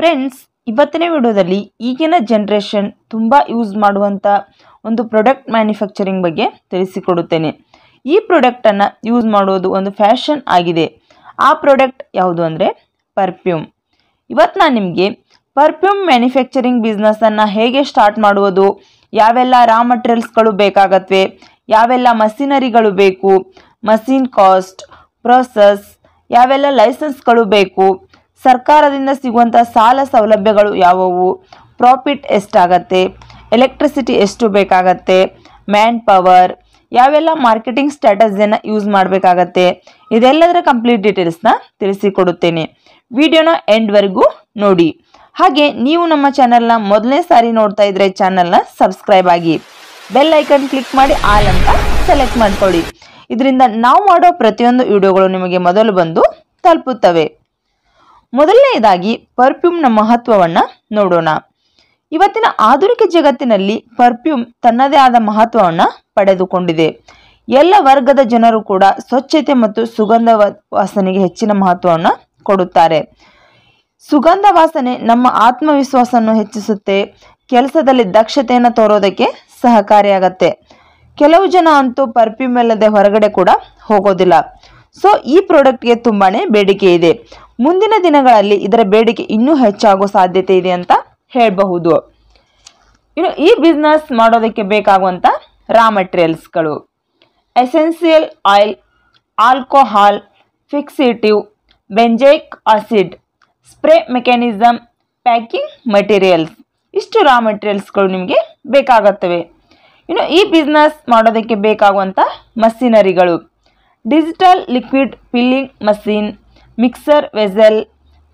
friends ಇವತ್ತಿನ ವಿಡಿಯೋದಲ್ಲಿ ಈಗಿನ ಜನ್ರೇಷನ್ ತುಂಬ ಯೂಸ್ ಮಾಡುವಂಥ ಒಂದು ಪ್ರೊಡಕ್ಟ್ ಮ್ಯಾನುಫ್ಯಾಕ್ಚರಿಂಗ್ ಬಗ್ಗೆ ತಿಳಿಸಿಕೊಡುತ್ತೇನೆ ಈ ಪ್ರಾಡಕ್ಟನ್ನು ಯೂಸ್ ಮಾಡುವುದು ಒಂದು ಫ್ಯಾಷನ್ ಆಗಿದೆ ಆ ಪ್ರಾಡಕ್ಟ್ ಯಾವುದು ಅಂದರೆ ಪರ್ಫ್ಯೂಮ್ ಇವತ್ತು ನಾನು ನಿಮಗೆ ಪರ್ಫ್ಯೂಮ್ ಮ್ಯಾನುಫ್ಯಾಕ್ಚರಿಂಗ್ ಬಿಸ್ನೆಸ್ಸನ್ನು ಹೇಗೆ ಸ್ಟಾರ್ಟ್ ಮಾಡುವುದು ಯಾವೆಲ್ಲ ರಾ ಮಟೀರಿಯಲ್ಸ್ಗಳು ಬೇಕಾಗತ್ವೆ ಯಾವೆಲ್ಲ ಮಸೀನರಿಗಳು ಬೇಕು ಮಸೀನ್ ಕಾಸ್ಟ್ ಪ್ರೊಸೆಸ್ ಯಾವೆಲ್ಲ ಲೈಸೆನ್ಸ್ಗಳು ಬೇಕು ಸರ್ಕಾರದಿಂದ ಸಿಗುವಂಥ ಸಾಲ ಸೌಲಭ್ಯಗಳು ಯಾವುವು ಪ್ರಾಫಿಟ್ ಎಷ್ಟಾಗತ್ತೆ ಎಲೆಕ್ಟ್ರಿಸಿಟಿ ಎಷ್ಟು ಬೇಕಾಗತ್ತೆ ಮ್ಯಾನ್ ಪವರ್ ಯಾವೆಲ್ಲ ಮಾರ್ಕೆಟಿಂಗ್ ಸ್ಟ್ರಾಟಜಿಯನ್ನು ಯೂಸ್ ಮಾಡಬೇಕಾಗತ್ತೆ ಇದೆಲ್ಲದರ ಕಂಪ್ಲೀಟ್ ಡೀಟೇಲ್ಸ್ನ ತಿಳಿಸಿಕೊಡುತ್ತೇನೆ ವಿಡಿಯೋನ ಎಂಡ್ವರೆಗೂ ನೋಡಿ ಹಾಗೆ ನೀವು ನಮ್ಮ ಚಾನೆಲ್ನ ಮೊದಲನೇ ಸಾರಿ ನೋಡ್ತಾ ಇದ್ರೆ ಚಾನಲ್ನ ಸಬ್ಸ್ಕ್ರೈಬ್ ಆಗಿ ಬೆಲ್ ಐಕನ್ ಕ್ಲಿಕ್ ಮಾಡಿ ಆಲ್ ಅಂತ ಸೆಲೆಕ್ಟ್ ಮಾಡ್ಕೊಳ್ಳಿ ಇದರಿಂದ ನಾವು ಮಾಡೋ ಪ್ರತಿಯೊಂದು ವಿಡಿಯೋಗಳು ನಿಮಗೆ ಮೊದಲು ಬಂದು ತಲುಪುತ್ತವೆ ಮೊದಲನೆಯದಾಗಿ ಪರ್ಫ್ಯೂಮ್ನ ಮಹತ್ವವನ್ನು ನೋಡೋಣ ಇವತ್ತಿನ ಆಧುನಿಕ ಜಗತ್ತಿನಲ್ಲಿ ಪರ್ಫ್ಯೂಮ್ ತನ್ನದೇ ಆದ ಮಹತ್ವವನ್ನು ಪಡೆದುಕೊಂಡಿದೆ ಎಲ್ಲ ವರ್ಗದ ಜನರು ಕೂಡ ಸ್ವಚ್ಛತೆ ಮತ್ತು ಸುಗಂಧ ವಾಸನೆಗೆ ಹೆಚ್ಚಿನ ಮಹತ್ವವನ್ನು ಕೊಡುತ್ತಾರೆ ಸುಗಂಧ ವಾಸನೆ ನಮ್ಮ ಆತ್ಮವಿಶ್ವಾಸವನ್ನು ಹೆಚ್ಚಿಸುತ್ತೆ ಕೆಲಸದಲ್ಲಿ ದಕ್ಷತೆಯನ್ನು ತೋರೋದಕ್ಕೆ ಸಹಕಾರಿಯಾಗತ್ತೆ ಕೆಲವು ಜನ ಅಂತೂ ಪರ್ಫ್ಯೂಮ್ ಇಲ್ಲದೆ ಹೊರಗಡೆ ಕೂಡ ಹೋಗೋದಿಲ್ಲ ಸೊ ಈ ಪ್ರಾಡಕ್ಟ್ಗೆ ತುಂಬಾ ಬೇಡಿಕೆ ಇದೆ ಮುಂದಿನ ದಿನಗಳಲ್ಲಿ ಇದರ ಬೇಡಿಕೆ ಇನ್ನೂ ಹೆಚ್ಚಾಗೋ ಸಾಧ್ಯತೆ ಇದೆ ಅಂತ ಹೇಳಬಹುದು ಇನ್ನು ಈ ಬಿಸ್ನೆಸ್ ಮಾಡೋದಕ್ಕೆ ಬೇಕಾಗುವಂಥ ರಾ ಮೆಟೀರಿಯಲ್ಸ್ಗಳು essential oil alcohol fixative benzoic acid spray mechanism packing materials ಇಷ್ಟು ರಾ ಮೆಟೀರಿಯಲ್ಸ್ಗಳು ನಿಮಗೆ ಬೇಕಾಗುತ್ತವೆ ಇನ್ನು ಈ ಬಿಸ್ನೆಸ್ ಮಾಡೋದಕ್ಕೆ ಬೇಕಾಗುವಂಥ ಮಸಿನರಿಗಳು digital liquid filling machine mixer vessel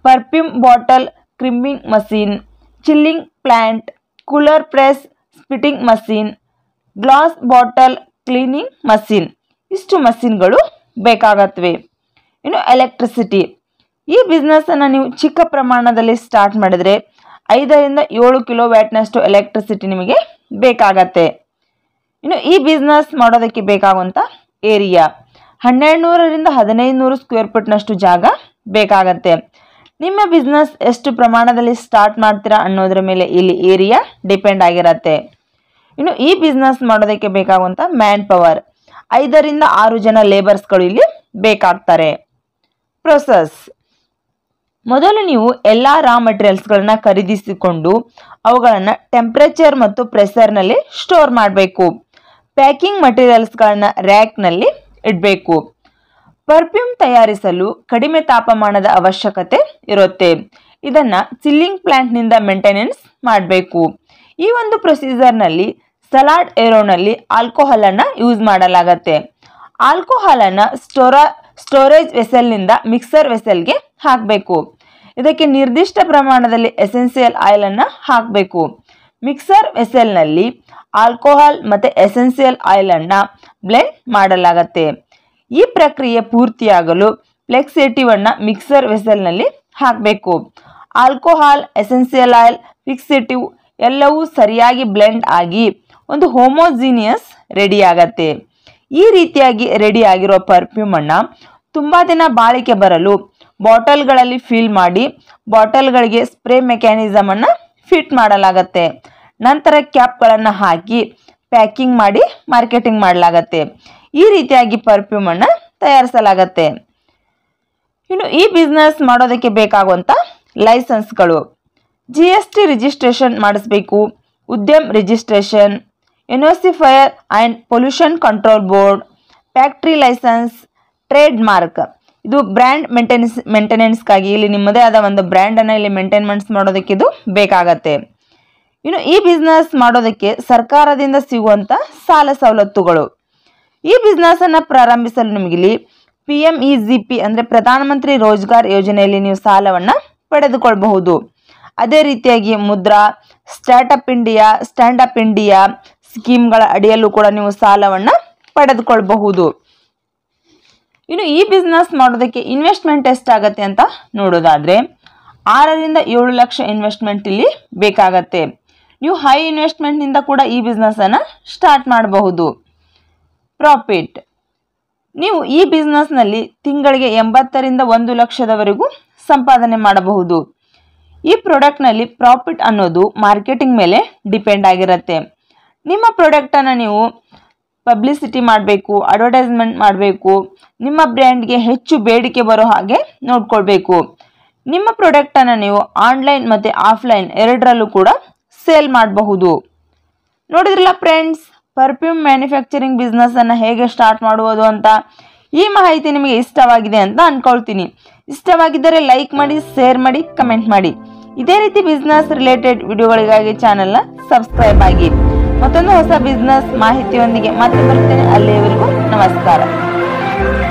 perfume bottle crimping machine chilling plant cooler press spitting machine glass bottle cleaning machine ಇಷ್ಟು ಮಷೀನ್ಗಳು ಬೇಕಾಗತ್ವೆ ಇನ್ನು ಎಲೆಕ್ಟ್ರಿಸಿಟಿ ಈ ಬಿಸ್ನೆಸ್ಸನ್ನು ನೀವು ಚಿಕ್ಕ ಪ್ರಮಾಣದಲ್ಲಿ ಸ್ಟಾರ್ಟ್ ಮಾಡಿದರೆ ಐದರಿಂದ ಏಳು ಕಿಲೋ ವ್ಯಾಟ್ನಷ್ಟು ಎಲೆಕ್ಟ್ರಿಸಿಟಿ ನಿಮಗೆ ಬೇಕಾಗತ್ತೆ ಇನ್ನು ಈ ಬಿಸ್ನೆಸ್ ಮಾಡೋದಕ್ಕೆ ಬೇಕಾಗುವಂಥ ಏರಿಯಾ ಹನ್ನೆರಡು ನೂರರಿಂದ ಹದಿನೈದು ನೂರು ಸ್ಕ್ವೇರ್ ಫೀಟ್ನಷ್ಟು ಜಾಗ ಬೇಕಾಗತ್ತೆ ನಿಮ್ಮ ಬಿಸ್ನೆಸ್ ಎಷ್ಟು ಪ್ರಮಾಣದಲ್ಲಿ ಸ್ಟಾರ್ಟ್ ಮಾಡ್ತೀರಾ ಅನ್ನೋದ್ರ ಮೇಲೆ ಇಲ್ಲಿ ಏರಿಯಾ ಡಿಪೆಂಡ್ ಆಗಿರತ್ತೆ ಇನ್ನು ಈ ಬಿಸ್ನೆಸ್ ಮಾಡೋದಕ್ಕೆ ಬೇಕಾಗುವಂಥ ಮ್ಯಾನ್ ಪವರ್ ಐದರಿಂದ ಆರು ಜನ ಲೇಬರ್ಸ್ಗಳು ಇಲ್ಲಿ ಬೇಕಾಗ್ತಾರೆ ಪ್ರೊಸೆಸ್ ಮೊದಲು ನೀವು ಎಲ್ಲ ರಾ ಮೆಟೀರಿಯಲ್ಸ್ಗಳನ್ನ ಖರೀದಿಸಿಕೊಂಡು ಅವುಗಳನ್ನು ಟೆಂಪ್ರೇಚರ್ ಮತ್ತು ಪ್ರೆಸರ್ನಲ್ಲಿ ಸ್ಟೋರ್ ಮಾಡಬೇಕು ಪ್ಯಾಕಿಂಗ್ ಮಟೀರಿಯಲ್ಸ್ಗಳನ್ನ ರ್ಯಾಕ್ನಲ್ಲಿ ಇಡಬೇಕು ಪರ್ಫ್ಯೂಮ್ ತಯಾರಿಸಲು ಕಡಿಮೆ ತಾಪಮಾನದ ಅವಶ್ಯಕತೆ ಇರುತ್ತೆ ಇದನ್ನ ಚಿಲ್ಲಿಂಗ್ ಪ್ಲ್ಯಾಂಟ್ನಿಂದ ಮೇಂಟೆನೆನ್ಸ್ ಮಾಡಬೇಕು ಈ ಒಂದು ಪ್ರೊಸೀಜರ್ನಲ್ಲಿ ಸಲಾಡ್ ಏರೋನಲ್ಲಿ ಆಲ್ಕೋಹಾಲನ್ನು ಯೂಸ್ ಮಾಡಲಾಗತ್ತೆ ಆಲ್ಕೋಹಾಲನ್ನು ಸ್ಟೋರಾ ಸ್ಟೋರೇಜ್ ವೆಸೆಲ್ನಿಂದ ಮಿಕ್ಸರ್ ವೆಸೆಲ್ಗೆ ಹಾಕಬೇಕು ಇದಕ್ಕೆ ನಿರ್ದಿಷ್ಟ ಪ್ರಮಾಣದಲ್ಲಿ ಎಸೆನ್ಸಿಯಲ್ ಆಯಿಲನ್ನು ಹಾಕಬೇಕು ಮಿಕ್ಸರ್ ವೆಸೆಲ್ನಲ್ಲಿ ಆಲ್ಕೋಹಾಲ್ ಮತ್ತು ಎಸೆನ್ಸಿಯಲ್ ಆಯಿಲನ್ನು ಬ್ಲೆಂಡ್ ಮಾಡಲಾಗತ್ತೆ ಈ ಪ್ರಕ್ರಿಯೆ ಪೂರ್ತಿಯಾಗಲು ಫ್ಲೆಕ್ಸಿಟಿವನ್ನು ಮಿಕ್ಸರ್ ವೆಸೆಲ್ನಲ್ಲಿ ಹಾಕಬೇಕು ಆಲ್ಕೋಹಾಲ್ ಎಸೆನ್ಸಿಯಲ್ ಆಯಿಲ್ ಫಿಕ್ಸಿಟಿವ್ ಎಲ್ಲವೂ ಸರಿಯಾಗಿ ಬ್ಲೆಂಡ್ ಆಗಿ ಒಂದು ಹೋಮೋಜಿನಿಯಸ್ ರೆಡಿಯಾಗತ್ತೆ ಈ ರೀತಿಯಾಗಿ ರೆಡಿಯಾಗಿರೋ ಪರ್ಫ್ಯೂಮನ್ನು ತುಂಬ ದಿನ ಬಾಳಿಕೆ ಬರಲು ಬಾಟಲ್ಗಳಲ್ಲಿ ಫಿಲ್ ಮಾಡಿ ಬಾಟಲ್ಗಳಿಗೆ ಸ್ಪ್ರೇ ಮೆಕ್ಯಾನಿಸಮನ್ನು ಫಿಟ್ ಮಾಡಲಾಗತ್ತೆ ನಂತರ ಕ್ಯಾಪ್ಗಳನ್ನು ಹಾಕಿ ಪ್ಯಾಕಿಂಗ್ ಮಾಡಿ ಮಾರ್ಕೆಟಿಂಗ್ ಮಾಡಲಾಗತ್ತೆ ಈ ರೀತಿಯಾಗಿ ಪರ್ಫ್ಯೂಮನ್ನು ತಯಾರಿಸಲಾಗತ್ತೆ ಇನ್ನು ಈ ಬಿಸ್ನೆಸ್ ಮಾಡೋದಕ್ಕೆ ಬೇಕಾಗುವಂಥ ಲೈಸೆನ್ಸ್ಗಳು ಜಿ ಎಸ್ ಟಿ ರಿಜಿಸ್ಟ್ರೇಷನ್ ಮಾಡಿಸ್ಬೇಕು Udyam registration fire and pollution control board factory licence trademark ಇದು ಬ್ರ್ಯಾಂಡ್ ಮೇಂಟೆನೆನ್ಸ್ ಮೇಂಟೆನೆನ್ಸ್ಗಾಗಿ ಇಲ್ಲಿ ನಿಮ್ಮದೇ ಆದ ಒಂದು ಬ್ರ್ಯಾಂಡನ್ನು ಇಲ್ಲಿ ಮೇಂಟೆನೆನ್ಸ್ ಮಾಡೋದಕ್ಕೆ ಇದು ಬೇಕಾಗತ್ತೆ ಇನ್ನು ಈ ಬಿಸ್ನೆಸ್ ಮಾಡೋದಕ್ಕೆ ಸರ್ಕಾರದಿಂದ ಸಿಗುವಂಥ ಸಾಲ ಸವಲತ್ತುಗಳು ಈ ಬಿಸ್ನೆಸ್ಸನ್ನು ಪ್ರಾರಂಭಿಸಲು ಇಲ್ಲಿ P M E e G P ಅಂದರೆ ಪ್ರಧಾನಮಂತ್ರಿ ರೋಜ್ಗಾರ್ ಯೋಜನೆಯಲ್ಲಿ ನೀವು ಸಾಲವನ್ನು ಪಡೆದುಕೊಳ್ಳಬಹುದು ಅದೇ ರೀತಿಯಾಗಿ Mudra startup India standup India ಸ್ಕೀಮ್ಗಳ ಅಡಿಯಲ್ಲೂ ಕೂಡ ನೀವು ಸಾಲವನ್ನು ಪಡೆದುಕೊಳ್ಳಬಹುದು ಇನ್ನು ಈ ಬಿಸ್ನೆಸ್ ಮಾಡೋದಕ್ಕೆ ಇನ್ವೆಸ್ಟ್ಮೆಂಟ್ ಎಷ್ಟಾಗತ್ತೆ ಅಂತ ನೋಡೋದಾದರೆ ಆರರಿಂದ ಏಳು ಲಕ್ಷ ಇನ್ವೆಸ್ಟ್ಮೆಂಟ್ ಇಲ್ಲಿ ಬೇಕಾಗತ್ತೆ ನೀವು ಹೈ ಇನ್ವೆಸ್ಟ್ಮೆಂಟ್ನಿಂದ ಕೂಡ ಈ ಬಿಸ್ನೆಸ್ಸನ್ನು ಸ್ಟಾರ್ಟ್ ಮಾಡಬಹುದು ಪ್ರಾಫಿಟ್ ನೀವು ಈ ಬಿಸ್ನೆಸ್ನಲ್ಲಿ ತಿಂಗಳಿಗೆ ಎಂಬತ್ತರಿಂದ ಒಂದು ಲಕ್ಷದವರೆಗೂ ಸಂಪಾದನೆ ಮಾಡಬಹುದು ಈ ಪ್ರಾಡಕ್ಟ್ನಲ್ಲಿ ಪ್ರಾಫಿಟ್ ಅನ್ನೋದು ಮಾರ್ಕೆಟಿಂಗ್ ಮೇಲೆ ಡಿಪೆಂಡ್ ಆಗಿರುತ್ತೆ ನಿಮ್ಮ ಪ್ರಾಡಕ್ಟನ್ನು ನೀವು ಪಬ್ಲಿಸಿಟಿ ಮಾಡಬೇಕು ಅಡ್ವರ್ಟೈಸ್ಮೆಂಟ್ ಮಾಡಬೇಕು ನಿಮ್ಮ ಬ್ರ್ಯಾಂಡ್ಗೆ ಹೆಚ್ಚು ಬೇಡಿಕೆ ಬರೋ ಹಾಗೆ ನೋಡ್ಕೊಳ್ಬೇಕು ನಿಮ್ಮ ಪ್ರಾಡಕ್ಟನ್ನು ನೀವು ಆನ್ಲೈನ್ ಮತ್ತು ಆಫ್ಲೈನ್ ಎರಡರಲ್ಲೂ ಕೂಡ ಸೇಲ್ ಮಾಡಬಹುದು ನೋಡಿದ್ರಲ್ಲ ಫ್ರೆಂಡ್ಸ್ ಪರ್ಫ್ಯೂಮ್ ಮ್ಯಾನುಫ್ಯಾಕ್ಚರಿಂಗ್ ಬಿಸ್ನೆಸ್ಸನ್ನು ಹೇಗೆ ಸ್ಟಾರ್ಟ್ ಮಾಡುವುದು ಅಂತ ಈ ಮಾಹಿತಿ ನಿಮಗೆ ಇಷ್ಟವಾಗಿದೆ ಅಂತ ಅಂದ್ಕೊಳ್ತೀನಿ ಇಷ್ಟವಾಗಿದ್ದರೆ ಲೈಕ್ ಮಾಡಿ ಶೇರ್ ಮಾಡಿ ಕಮೆಂಟ್ ಮಾಡಿ ಇದೇ ರೀತಿ ಬಿಸ್ನೆಸ್ ರಿಲೇಟೆಡ್ ವಿಡಿಯೋಗಳಿಗಾಗಿ ಚಾನಲ್ನ ಸಬ್ಸ್ಕ್ರೈಬ್ ಆಗಿ ಮತ್ತೊಂದು ಹೊಸ ಬಿಸ್ನೆಸ್ ಮಾಹಿತಿಯೊಂದಿಗೆ ಮತ್ತೆ ಬರುತ್ತೇನೆ ಅಲ್ಲಿಯವರೆಗೂ ನಮಸ್ಕಾರ